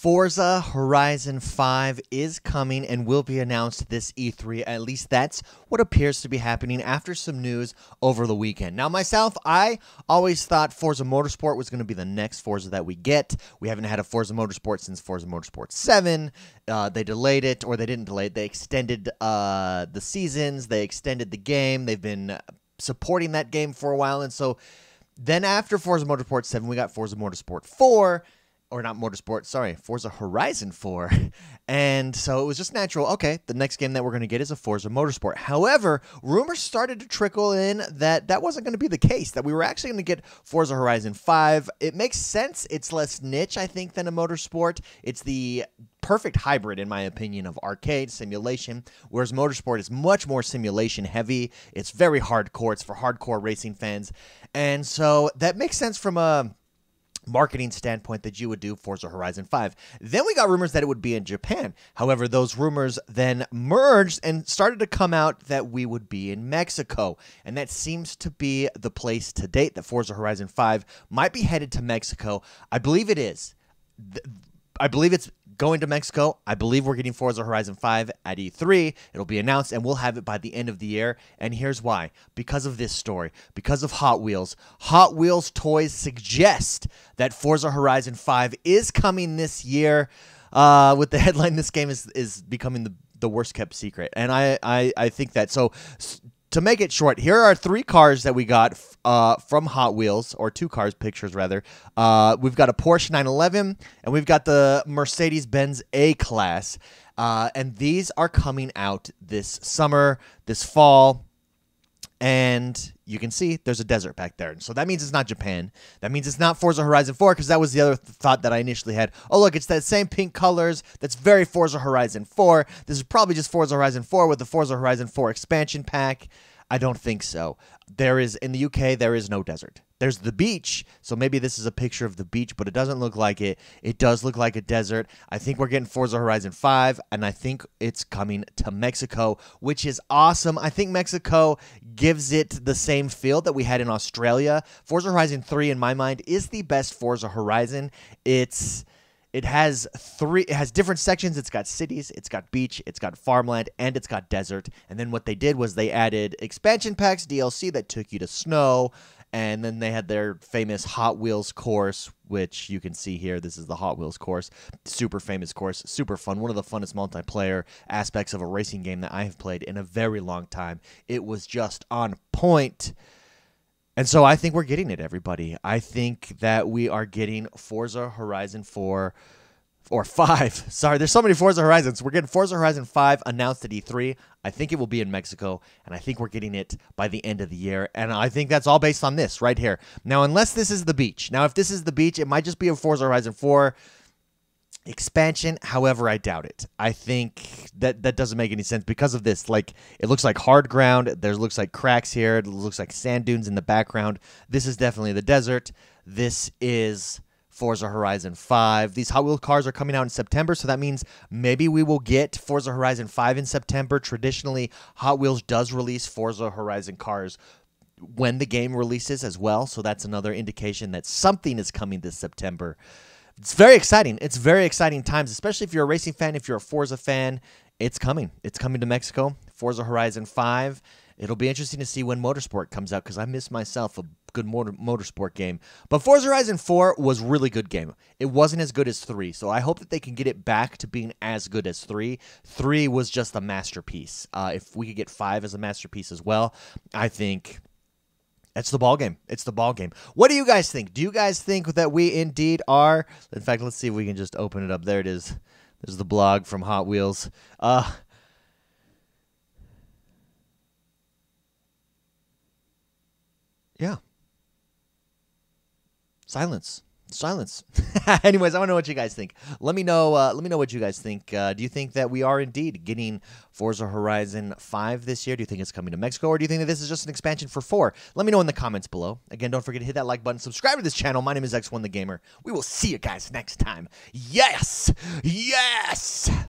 Forza Horizon 5 is coming and will be announced this E3. At least that's what appears to be happening after some news over the weekend. Now, myself, I always thought Forza Motorsport was going to be the next Forza that we get. We haven't had a Forza Motorsport since Forza Motorsport 7. Uh, they delayed it, or they didn't delay it. They extended uh, the seasons, they extended the game. They've been supporting that game for a while. And so then after Forza Motorsport 7, we got Forza Motorsport 4 or not Motorsport, sorry, Forza Horizon 4. And so it was just natural. Okay, the next game that we're going to get is a Forza Motorsport. However, rumors started to trickle in that that wasn't going to be the case, that we were actually going to get Forza Horizon 5. It makes sense. It's less niche, I think, than a Motorsport. It's the perfect hybrid, in my opinion, of arcade simulation, whereas Motorsport is much more simulation heavy. It's very hardcore, it's for hardcore racing fans. And so that makes sense from a marketing standpoint that you would do Forza Horizon 5. Then we got rumors that it would be in Japan. However, those rumors then merged and started to come out that we would be in Mexico. And that seems to be the place to date that Forza Horizon 5 might be headed to Mexico. I believe it is. I believe it's going to Mexico. I believe we're getting Forza Horizon 5 at E3. It'll be announced and we'll have it by the end of the year. And here's why because of this story, because of Hot Wheels. Hot Wheels toys suggest that Forza Horizon 5 is coming this year. Uh, with the headline, this game is, is becoming the the worst kept secret. And I, I, I think that so to make it short, here are three cars that we got uh, from Hot Wheels, or two cars, pictures rather. Uh, we've got a Porsche 911, and we've got the Mercedes Benz A Class. Uh, and these are coming out this summer, this fall and you can see there's a desert back there. So that means it's not Japan. That means it's not Forza Horizon 4 because that was the other th- thought that I initially had. Oh, look, it's that same pink colors. That's very Forza Horizon 4. This is probably just Forza Horizon 4 with the Forza Horizon 4 expansion pack. I don't think so. There is in the UK there is no desert. There's the beach, so maybe this is a picture of the beach, but it doesn't look like it. It does look like a desert. I think we're getting Forza Horizon 5, and I think it's coming to Mexico, which is awesome. I think Mexico gives it the same feel that we had in Australia. Forza Horizon 3, in my mind, is the best Forza Horizon. It's it has three. It has different sections. It's got cities. It's got beach. It's got farmland, and it's got desert. And then what they did was they added expansion packs, DLC that took you to snow, and then they had their famous Hot Wheels course, which you can see here. This is the Hot Wheels course, super famous course, super fun. One of the funnest multiplayer aspects of a racing game that I have played in a very long time. It was just on point. And so I think we're getting it, everybody. I think that we are getting Forza Horizon 4 or 5. Sorry, there's so many Forza Horizons. We're getting Forza Horizon 5 announced at E3. I think it will be in Mexico, and I think we're getting it by the end of the year. And I think that's all based on this right here. Now, unless this is the beach. Now, if this is the beach, it might just be a Forza Horizon 4 expansion. However, I doubt it. I think that that doesn't make any sense because of this. Like it looks like hard ground. There looks like cracks here. It looks like sand dunes in the background. This is definitely the desert. This is Forza Horizon 5. These Hot Wheel cars are coming out in September, so that means maybe we will get Forza Horizon 5 in September. Traditionally, Hot Wheels does release Forza Horizon cars when the game releases as well, so that's another indication that something is coming this September. It's very exciting. It's very exciting times, especially if you're a racing fan, if you're a Forza fan. It's coming. It's coming to Mexico. Forza Horizon 5. It'll be interesting to see when Motorsport comes out because I miss myself a good motor, motorsport game. But Forza Horizon 4 was really good game. It wasn't as good as 3, so I hope that they can get it back to being as good as 3. 3 was just a masterpiece. Uh, if we could get 5 as a masterpiece as well, I think that's the ball game. It's the ball game. What do you guys think? Do you guys think that we indeed are? In fact, let's see if we can just open it up. There it is. There's the blog from Hot Wheels. Uh Yeah. Silence silence. Anyways, I want to know what you guys think. Let me know. Uh, let me know what you guys think. Uh, do you think that we are indeed getting Forza Horizon Five this year? Do you think it's coming to Mexico, or do you think that this is just an expansion for four? Let me know in the comments below. Again, don't forget to hit that like button, subscribe to this channel. My name is X1 the Gamer. We will see you guys next time. Yes, yes.